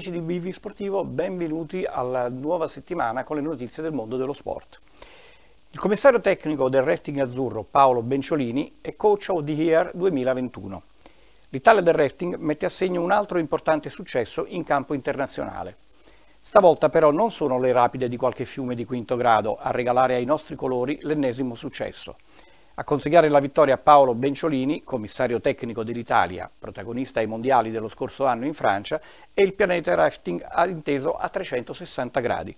Amici di BV Sportivo, benvenuti alla nuova settimana con le notizie del mondo dello sport. Il commissario tecnico del Rafting Azzurro Paolo Benciolini è coach of the Year 2021. L'Italia del Rafting mette a segno un altro importante successo in campo internazionale. Stavolta però non sono le rapide di qualche fiume di quinto grado a regalare ai nostri colori l'ennesimo successo. A consegnare la vittoria a Paolo Benciolini, commissario tecnico dell'Italia, protagonista ai mondiali dello scorso anno in Francia, e il pianeta rafting inteso a 360 gradi.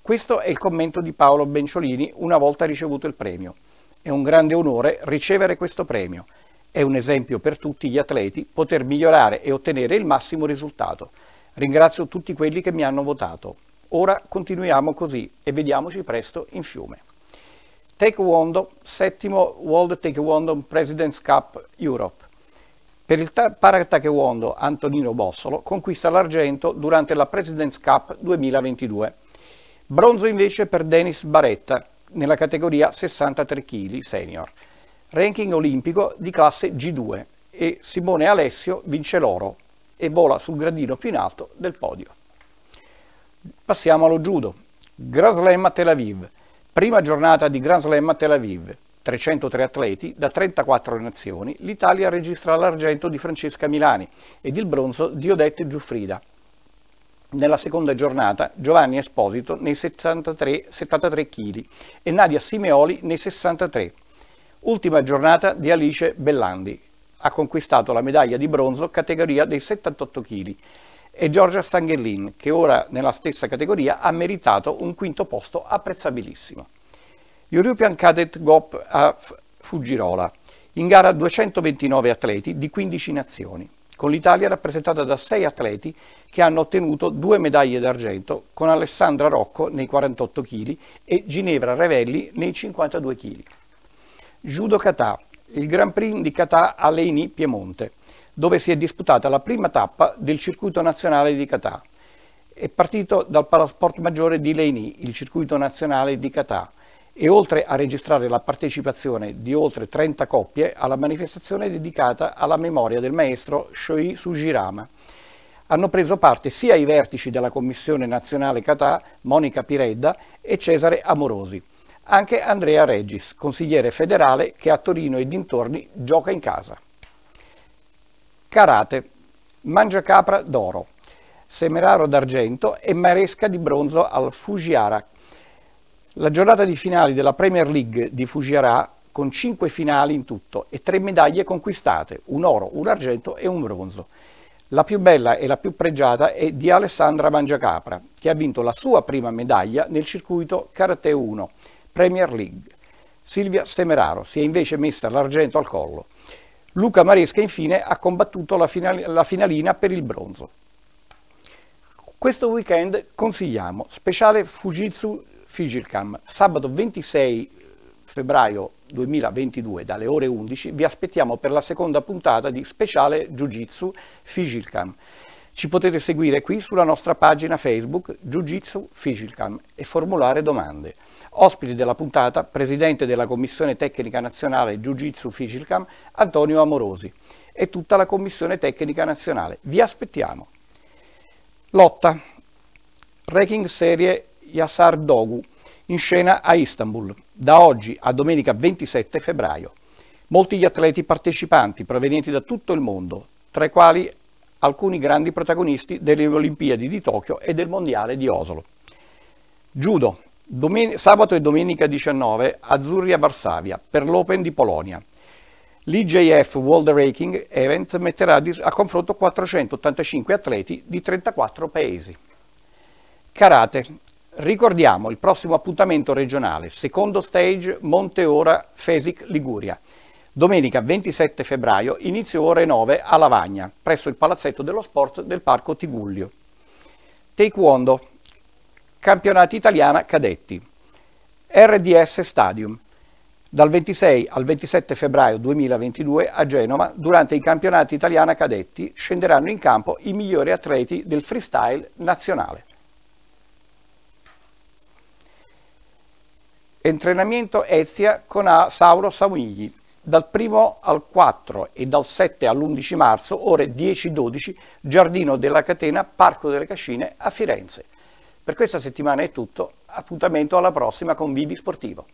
Questo è il commento di Paolo Benciolini una volta ricevuto il premio. È un grande onore ricevere questo premio. È un esempio per tutti gli atleti poter migliorare e ottenere il massimo risultato. Ringrazio tutti quelli che mi hanno votato. Ora continuiamo così e vediamoci presto in fiume. Taekwondo, settimo World Taekwondo President's Cup Europe. Per il para-Taekwondo Antonino Bossolo conquista l'argento durante la President's Cup 2022. Bronzo invece per Denis Baretta nella categoria 63 kg senior. Ranking olimpico di classe G2 e Simone Alessio vince l'oro e vola sul gradino più in alto del podio. Passiamo allo judo. Grand Slam a Tel Aviv. Prima giornata di Grand Slam a Tel Aviv. 303 atleti da 34 nazioni, l'Italia registra l'argento di Francesca Milani ed il bronzo di Odette Giuffrida. Nella seconda giornata Giovanni Esposito nei 73, 73 kg e Nadia Simeoli nei 63. Ultima giornata di Alice Bellandi. Ha conquistato la medaglia di bronzo categoria dei 78 kg e Giorgia Stanghellin, che ora nella stessa categoria ha meritato un quinto posto apprezzabilissimo. European Cadet Gop a Fuggirola, in gara 229 atleti di 15 nazioni, con l'Italia rappresentata da 6 atleti che hanno ottenuto due medaglie d'argento, con Alessandra Rocco nei 48 kg e Ginevra Revelli nei 52 kg. Judo Catà, il Grand Prix di Catà a Leini, Piemonte dove si è disputata la prima tappa del circuito nazionale di Qatar. È partito dal Palasport Maggiore di Leini, il circuito nazionale di Qatar, e oltre a registrare la partecipazione di oltre 30 coppie alla manifestazione dedicata alla memoria del maestro Shoi Sugirama. Hanno preso parte sia i vertici della Commissione Nazionale Qatar, Monica Piredda e Cesare Amorosi, anche Andrea Regis, consigliere federale che a Torino e dintorni gioca in casa. Carate, Mangiacapra d'oro, Semeraro d'argento e Maresca di bronzo al Fujiara. La giornata di finale della Premier League di Fujiara con 5 finali in tutto e 3 medaglie conquistate, un oro, un argento e un bronzo. La più bella e la più pregiata è di Alessandra Mangiacapra, che ha vinto la sua prima medaglia nel circuito Karate 1, Premier League. Silvia Semeraro si è invece messa l'argento al collo. Luca Maresca infine ha combattuto la, final- la finalina per il bronzo. Questo weekend consigliamo speciale Fujitsu Fujilcam, sabato 26 febbraio 2022 dalle ore 11 vi aspettiamo per la seconda puntata di speciale Jiu Jitsu Fijilcam. Ci potete seguire qui sulla nostra pagina Facebook Jiu Jitsu Physicalcam e formulare domande. Ospiti della puntata, Presidente della Commissione Tecnica Nazionale Jiu Jitsu Physicalcam, Antonio Amorosi e tutta la Commissione Tecnica Nazionale. Vi aspettiamo. Lotta. Ranking serie Yasar Dogu in scena a Istanbul, da oggi a domenica 27 febbraio. Molti gli atleti partecipanti provenienti da tutto il mondo, tra i quali alcuni grandi protagonisti delle Olimpiadi di Tokyo e del Mondiale di Oslo. Judo, domen- sabato e domenica 19, Azzurri a Varsavia, per l'Open di Polonia. L'IJF World Ranking Event metterà a confronto 485 atleti di 34 paesi. Karate. Ricordiamo il prossimo appuntamento regionale, secondo stage Monteora Fesic Liguria. Domenica 27 febbraio, inizio ore 9 a Lavagna, presso il Palazzetto dello Sport del Parco Tigullio. Taekwondo, Campionati Italiana Cadetti, RDS Stadium, dal 26 al 27 febbraio 2022 a Genova, durante i campionati italiana cadetti, scenderanno in campo i migliori atleti del freestyle nazionale. Entrenamento Ezia con a Sauro Samigli. Dal 1 al 4 e dal 7 all'11 marzo, ore 10-12, Giardino della Catena, Parco delle Cascine a Firenze. Per questa settimana è tutto, appuntamento alla prossima con Vivi Sportivo.